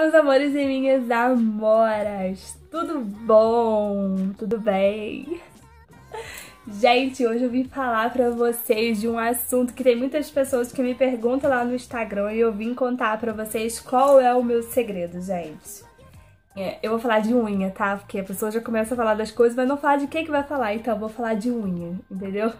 meus amores e minhas amoras! Tudo bom? Tudo bem? Gente, hoje eu vim falar pra vocês de um assunto que tem muitas pessoas que me perguntam lá no Instagram e eu vim contar pra vocês qual é o meu segredo, gente. É, eu vou falar de unha, tá? Porque a pessoa já começa a falar das coisas, mas não fala de quem que vai falar, então eu vou falar de unha, entendeu?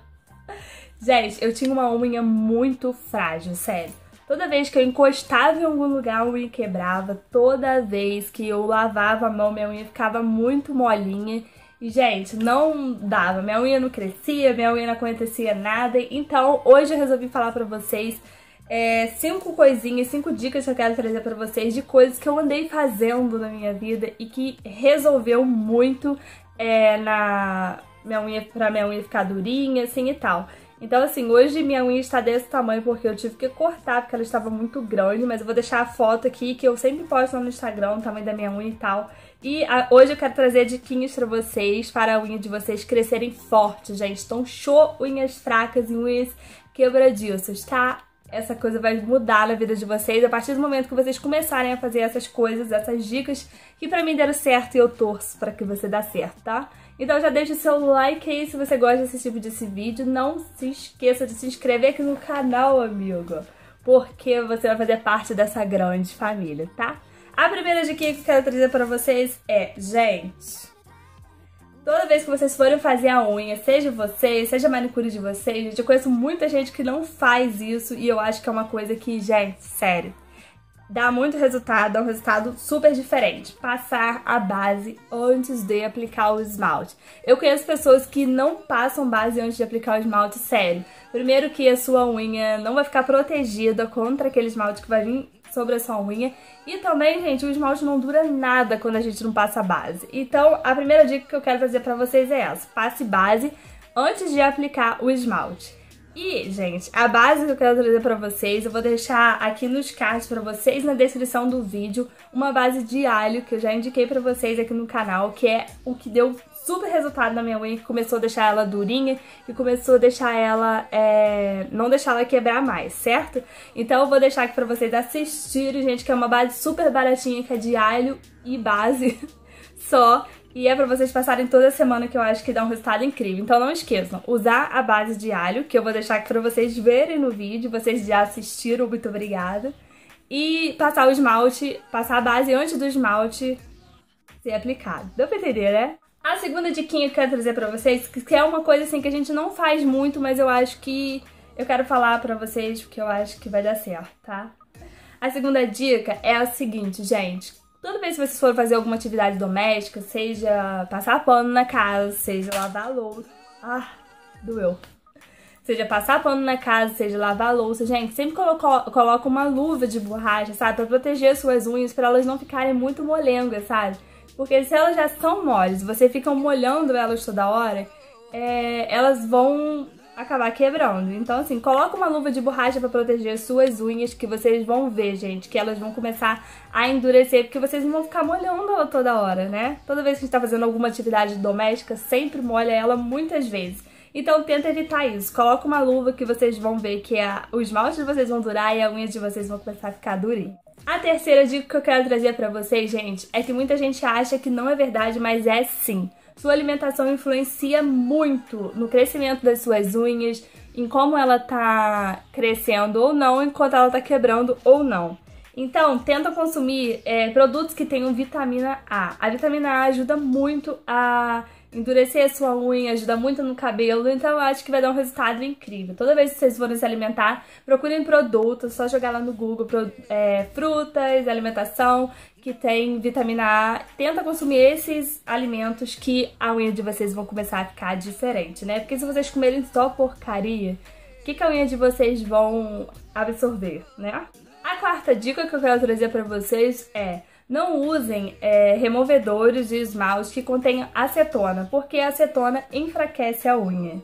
Gente, eu tinha uma unha muito frágil, sério. Toda vez que eu encostava em algum lugar, a unha quebrava. Toda vez que eu lavava a mão, minha unha ficava muito molinha. E, gente, não dava. Minha unha não crescia, minha unha não acontecia nada. Então, hoje eu resolvi falar pra vocês é, cinco coisinhas, cinco dicas que eu quero trazer para vocês de coisas que eu andei fazendo na minha vida e que resolveu muito é, na minha unha, pra minha unha ficar durinha, assim e tal. Então, assim, hoje minha unha está desse tamanho porque eu tive que cortar, porque ela estava muito grande, mas eu vou deixar a foto aqui, que eu sempre posto lá no Instagram, o tamanho da minha unha e tal. E a, ah, hoje eu quero trazer diquinhas pra vocês, para a unha de vocês crescerem forte, gente. Então, show unhas fracas e unhas quebradiças, tá? essa coisa vai mudar na vida de vocês a partir do momento que vocês começarem a fazer essas coisas, essas dicas que para mim deram certo e eu torço para que você dê certo, tá? Então já deixa o seu like aí se você gosta desse tipo desse vídeo. Não se esqueça de se inscrever aqui no canal, amigo, porque você vai fazer parte dessa grande família, tá? A primeira dica que eu quero trazer para vocês é, gente, Toda vez que vocês forem fazer a unha, seja vocês, seja a manicure de vocês, gente, eu conheço muita gente que não faz isso e eu acho que é uma coisa que, gente, sério, dá muito resultado, é um resultado super diferente. Passar a base antes de aplicar o esmalte. Eu conheço pessoas que não passam base antes de aplicar o esmalte, sério. Primeiro que a sua unha não vai ficar protegida contra aquele esmalte que vai vir sobre essa unha. E também, gente, o esmalte não dura nada quando a gente não passa base. Então, a primeira dica que eu quero fazer pra vocês é essa. Passe base antes de aplicar o esmalte. E, gente, a base que eu quero trazer pra vocês, eu vou deixar aqui nos cards pra vocês, na descrição do vídeo, uma base de alho que eu já indiquei pra vocês aqui no canal, que é o que deu super resultado na minha unha, que começou a deixar ela durinha e começou a deixar ela, é, não deixar ela quebrar mais, certo? Então eu vou deixar aqui pra vocês assistirem, gente, que é uma base super baratinha, que é de alho e base só. E é pra vocês passarem toda semana que eu acho que dá um resultado incrível. Então não esqueçam, usar a base de alho, que eu vou deixar aqui pra vocês verem no vídeo, vocês já assistiram, muito obrigada. E passar o esmalte, passar a base antes do esmalte ser aplicado. Deu pra entender, né? A segunda diquinha que eu quero trazer pra vocês, que é uma coisa assim que a gente não faz muito, mas eu acho que eu quero falar pra vocês porque eu acho que vai dar certo, tá? A segunda dica é a seguinte, gente. Toda vez que vocês forem fazer alguma atividade doméstica, seja passar pano na casa, seja lavar louça. Ah, doeu. Seja passar pano na casa, seja lavar louça. Gente, sempre coloco, coloca uma luva de borracha, sabe? Pra proteger suas unhas, para elas não ficarem muito molengas, sabe? Porque se elas já são moles, você fica molhando elas toda hora, é, elas vão acabar quebrando. Então, assim, coloca uma luva de borracha para proteger as suas unhas, que vocês vão ver, gente, que elas vão começar a endurecer, porque vocês não vão ficar molhando ela toda hora, né? Toda vez que a gente tá fazendo alguma atividade doméstica, sempre molha ela muitas vezes. Então tenta evitar isso. Coloca uma luva que vocês vão ver que é a, o esmalte de vocês vão durar e a unha de vocês vão começar a ficar durinha. A terceira dica que eu quero trazer para vocês, gente, é que muita gente acha que não é verdade, mas é sim. Sua alimentação influencia muito no crescimento das suas unhas, em como ela tá crescendo ou não, enquanto ela tá quebrando ou não. Então, tenta consumir é, produtos que tenham vitamina A. A vitamina A ajuda muito a Endurecer a sua unha ajuda muito no cabelo, então eu acho que vai dar um resultado incrível. Toda vez que vocês forem se alimentar, procurem produtos, só jogar lá no Google, é, frutas, alimentação, que tem vitamina A. Tenta consumir esses alimentos que a unha de vocês vão começar a ficar diferente, né? Porque se vocês comerem só porcaria, o que, que a unha de vocês vão absorver, né? A quarta dica que eu quero trazer para vocês é não usem é, removedores de esmalte que contenham acetona, porque a acetona enfraquece a unha.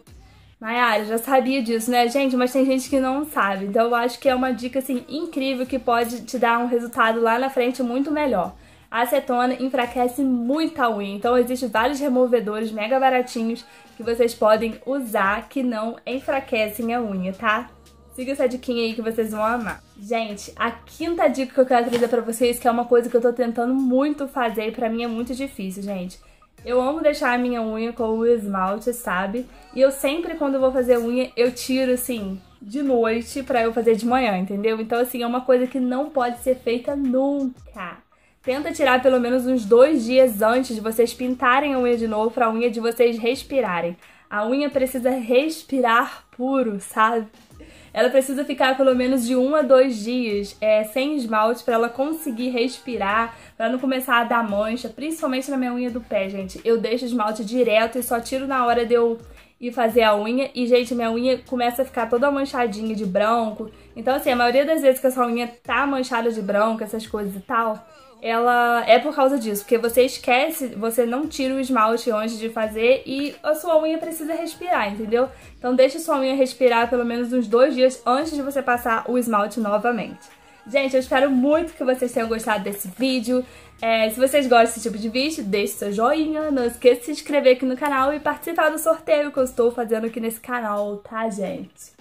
Nayara, já sabia disso, né, gente? Mas tem gente que não sabe. Então eu acho que é uma dica assim incrível que pode te dar um resultado lá na frente muito melhor. A acetona enfraquece muito a unha, então existem vários removedores mega baratinhos que vocês podem usar que não enfraquecem a unha, tá? Siga essa diquinha aí que vocês vão amar. Gente, a quinta dica que eu quero trazer pra vocês, que é uma coisa que eu tô tentando muito fazer e pra mim é muito difícil, gente. Eu amo deixar a minha unha com o esmalte, sabe? E eu sempre, quando vou fazer unha, eu tiro, assim, de noite pra eu fazer de manhã, entendeu? Então, assim, é uma coisa que não pode ser feita nunca. Tenta tirar pelo menos uns dois dias antes de vocês pintarem a unha de novo pra unha de vocês respirarem. A unha precisa respirar puro, sabe? Ela precisa ficar pelo menos de um a dois dias é, sem esmalte para ela conseguir respirar, para não começar a dar mancha, principalmente na minha unha do pé, gente. Eu deixo esmalte direto e só tiro na hora de eu e fazer a unha. E, gente, minha unha começa a ficar toda manchadinha de branco. Então, assim, a maioria das vezes que a sua unha tá manchada de branco, essas coisas e tal, ela é por causa disso. Porque você esquece, você não tira o esmalte antes de fazer e a sua unha precisa respirar, entendeu? Então, deixa sua unha respirar pelo menos uns dois dias antes de você passar o esmalte novamente. Gente, eu espero muito que vocês tenham gostado desse vídeo. É, se vocês gostam desse tipo de vídeo, deixe seu joinha, não esqueça de se inscrever aqui no canal e participar do sorteio que eu estou fazendo aqui nesse canal, tá, gente?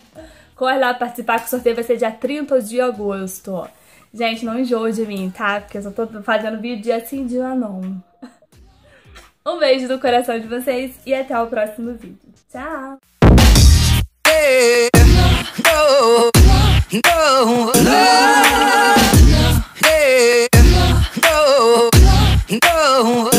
Corre lá participar que o sorteio vai ser dia 30 de agosto. Gente, não enjoe de mim, tá? Porque eu só tô fazendo vídeo dia sim, dia não. Um beijo no coração de vocês e até o próximo vídeo. Tchau! No.